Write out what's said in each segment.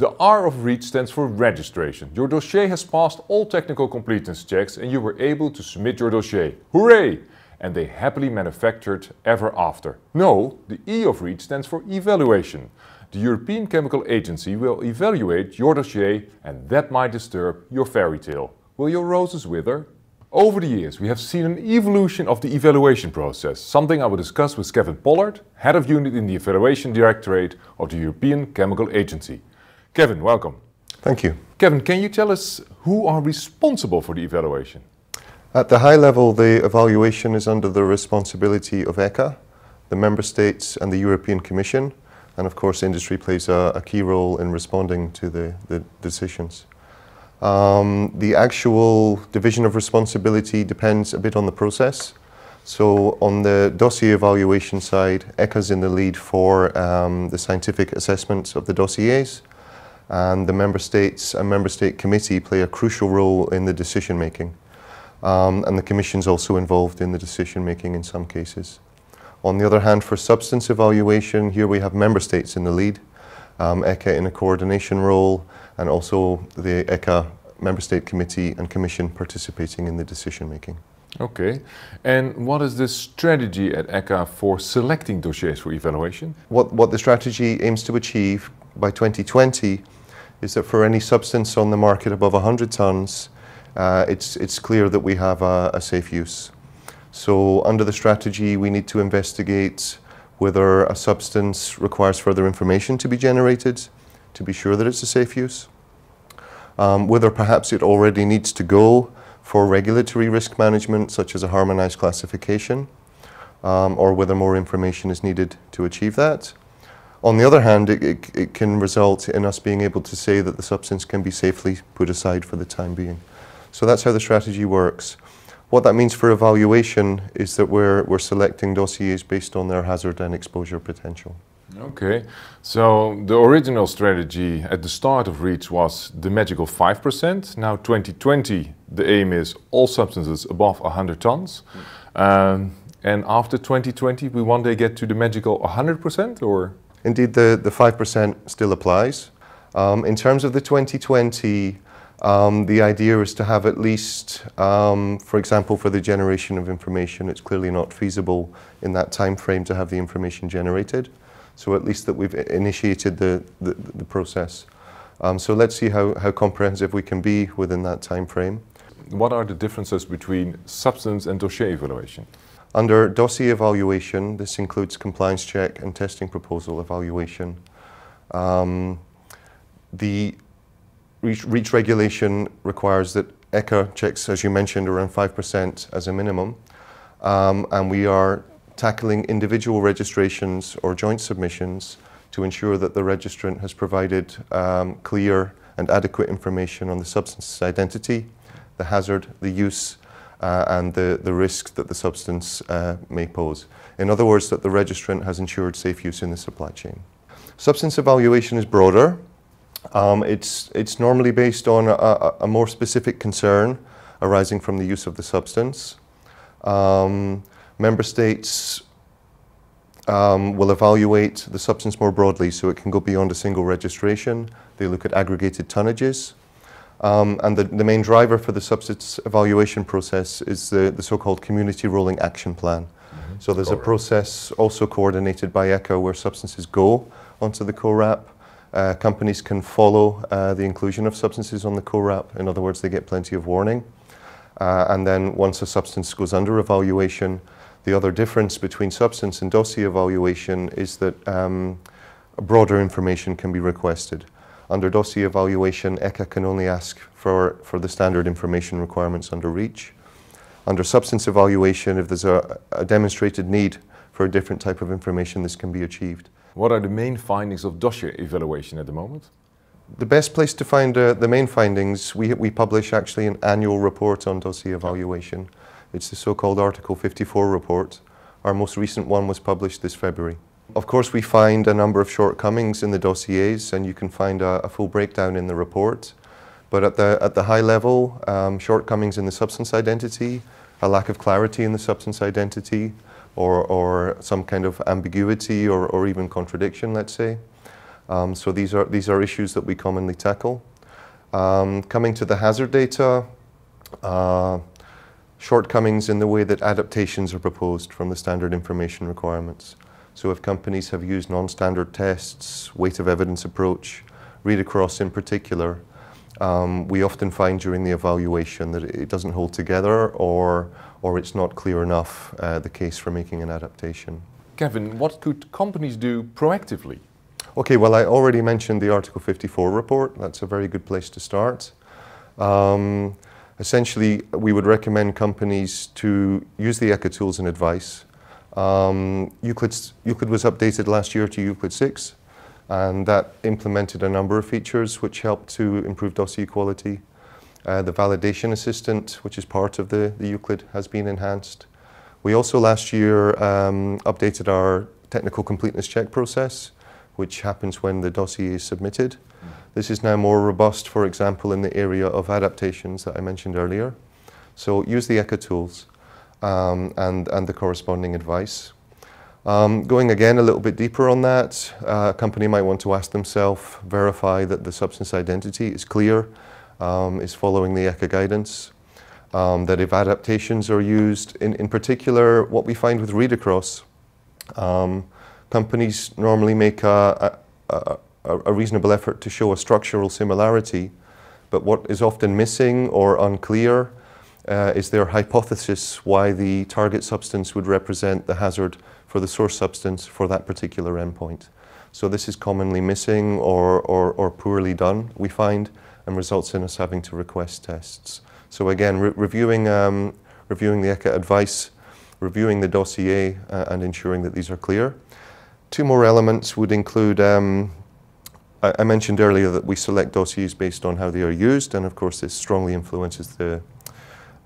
The R of REACH stands for registration. Your dossier has passed all technical completeness checks and you were able to submit your dossier. Hooray! And they happily manufactured ever after. No, the E of REACH stands for evaluation. The European Chemical Agency will evaluate your dossier and that might disturb your fairy tale. Will your roses wither? Over the years, we have seen an evolution of the evaluation process, something I will discuss with Kevin Pollard, head of unit in the Evaluation Directorate of the European Chemical Agency. Kevin, welcome. Thank you. Kevin, can you tell us who are responsible for the evaluation? At the high level, the evaluation is under the responsibility of ECHA, the Member States and the European Commission, and of course industry plays a, a key role in responding to the, the decisions. Um, the actual division of responsibility depends a bit on the process. So on the dossier evaluation side, ECHA's in the lead for um, the scientific assessments of the dossiers, and the member states and member state committee play a crucial role in the decision making. Um, and the Commission's also involved in the decision making in some cases. On the other hand, for substance evaluation, here we have member states in the lead, um, ECHA in a coordination role, and also the ECHA member state committee and commission participating in the decision making. Okay, and what is the strategy at ECHA for selecting dossiers for evaluation? What, what the strategy aims to achieve by 2020 is that for any substance on the market above 100 tonnes, uh, it's, it's clear that we have a, a, safe use. So under the strategy, we need to investigate whether a substance requires further information to be generated to be sure that it's a safe use, um, whether perhaps it already needs to go for regulatory risk management, such as a harmonized classification, um, or whether more information is needed to achieve that. On the other hand, it, it, it, can result in us being able to say that the substance can be safely put aside for the time being. So that's how the strategy works. What that means for evaluation is that we're, we're selecting dossiers based on their hazard and exposure potential. Okay, so the original strategy at the start of REACH was the magical 5%. Now 2020, the aim is all substances above 100 tons. Hmm. Um, and after 2020, we one day get to the magical 100% or? Indeed, the, the 5% still applies. Um, in terms of the 2020, um, the idea is to have at least, um, for example, for the generation of information, it's clearly not feasible in that time frame to have the information generated. So at least that we've initiated the, the, the process. Um, so let's see how, how comprehensive we can be within that time frame. What are the differences between substance and dossier evaluation? Under dossier evaluation, this includes compliance check and testing proposal evaluation. Um, the REACH, REACH, regulation requires that ECHA checks, as you mentioned, around 5% as a minimum. Um, and we are tackling individual registrations or joint submissions to ensure that the registrant has provided um, clear and adequate information on the substance's identity, the hazard, the use, uh, and the, the risks that the substance uh, may pose. In other words, that the registrant has ensured safe use in the supply chain. Substance evaluation is broader. Um, it's, it's normally based on a, a, more specific concern arising from the use of the substance. Um, member states um, will evaluate the substance more broadly, so it can go beyond a single registration. They look at aggregated tonnages, um, and the, the, main driver for the substance evaluation process is the, the so called Community Rolling Action Plan. Mm-hmm. So there's a process also coordinated by ECHO where substances go onto the CORAP. Uh, companies can follow uh, the inclusion of substances on the CORAP. In other words, they get plenty of warning. Uh, and then once a substance goes under evaluation, the other difference between substance and dossier evaluation is that um, broader information can be requested. Under dossier evaluation, ECHA can only ask for, for the standard information requirements under REACH. Under substance evaluation, if there's a, a demonstrated need for a different type of information, this can be achieved. What are the main findings of dossier evaluation at the moment? The best place to find uh, the main findings, we, we publish actually an annual report on dossier evaluation. It's the so-called Article 54 report. Our most recent one was published this February. Of course, we find a number of shortcomings in the dossiers, and you can find a, a full breakdown in the report. But at the, at the high level, um, shortcomings in the substance identity, a lack of clarity in the substance identity, or, or some kind of ambiguity or, or even contradiction, let's say. Um, so these are, these are issues that we commonly tackle. Um, coming to the hazard data, uh, shortcomings in the way that adaptations are proposed from the standard information requirements. So if companies have used non-standard tests, weight of evidence approach, read across in particular, um, we often find during the evaluation that it doesn't hold together or, or it's not clear enough uh, the case for making an adaptation. Kevin, what could companies do proactively? Okay, well, I already mentioned the Article 54 report. That's a very good place to start. Um, essentially, we would recommend companies to use the ECHA tools and advice um, Euclid, Euclid was updated last year to Euclid 6, and that implemented a number of features which helped to improve dossier quality. Uh, the validation assistant, which is part of the, the Euclid, has been enhanced. We also last year um, updated our technical completeness check process, which happens when the dossier is submitted. Mm. This is now more robust, for example, in the area of adaptations that I mentioned earlier. So use the ECHA tools um, and, and the corresponding advice. Um, going again a little bit deeper on that, uh, a company might want to ask themselves, verify that the substance identity is clear, um, is following the ECHA guidance, um, that if adaptations are used, in, in particular, what we find with read across, um, companies normally make a, a, a, a, reasonable effort to show a structural similarity, but what is often missing or unclear uh, is their hypothesis why the target substance would represent the hazard for the source substance for that particular endpoint. So this is commonly missing or, or, or poorly done, we find, and results in us having to request tests. So again, re reviewing, um, reviewing the ECHA advice, reviewing the dossier, uh, and ensuring that these are clear. Two more elements would include um, I, mentioned earlier that we select dossiers based on how they are used, and of course, this strongly influences the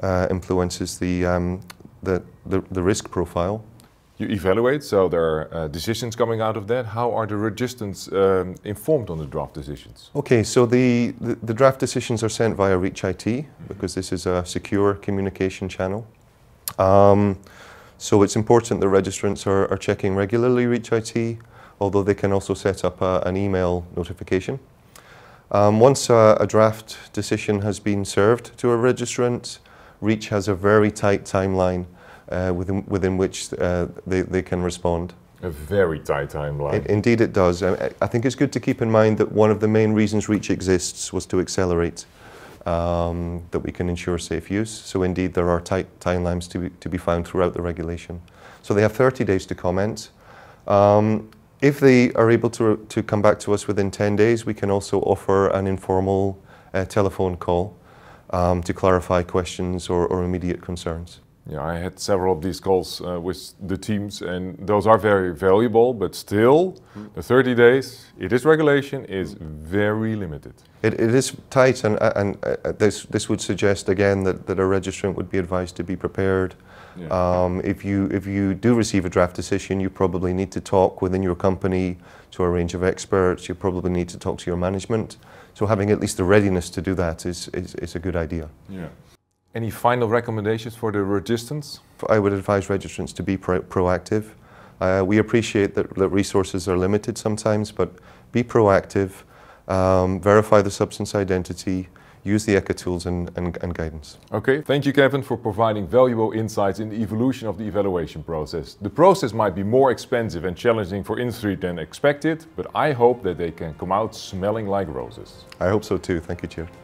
uh, influences the, um, the, the, the, risk profile. You evaluate, so there are uh, decisions coming out of that. How are the registrants um, informed on the draft decisions? Okay, so the, the, the draft decisions are sent via Reach IT mm -hmm. because this is a secure communication channel. Um, so it's important that registrants are, are, checking regularly Reach IT, although they can also set up a, an email notification. Um, once a, a, draft decision has been served to a registrant, REACH has a very tight timeline uh, within, within which uh, they, they can respond. A very tight timeline. It, indeed, it does. I, uh, I, think it's good to keep in mind that one of the main reasons REACH exists was to accelerate um, that we can ensure safe use. So, indeed, there are tight timelines to be, to be found throughout the regulation. So, they have 30 days to comment. Um, if they are able to, to come back to us within 10 days, we can also offer an informal uh, telephone call um, to clarify questions or, or, immediate concerns. Yeah, I had several of these calls uh, with the teams, and those are very valuable. But still, mm. the 30 days, it is regulation, is very limited. it, it is tight, and, uh, and uh, this, this would suggest again that, that a registrant would be advised to be prepared. Yeah. Um, if you if you do receive a draft decision, you probably need to talk within your company to a range of experts. You probably need to talk to your management. So having at least the readiness to do that is, is, is a good idea. Yeah. Any final recommendations for the registrants? I would advise registrants to be pro proactive. Uh, we appreciate that, that resources are limited sometimes, but be proactive, um, verify the substance identity, use the ECHA tools and, and, and guidance. Okay, thank you, Kevin, for providing valuable insights in the evolution of the evaluation process. The process might be more expensive and challenging for industry than expected, but I hope that they can come out smelling like roses. I hope so too. Thank you, Chair.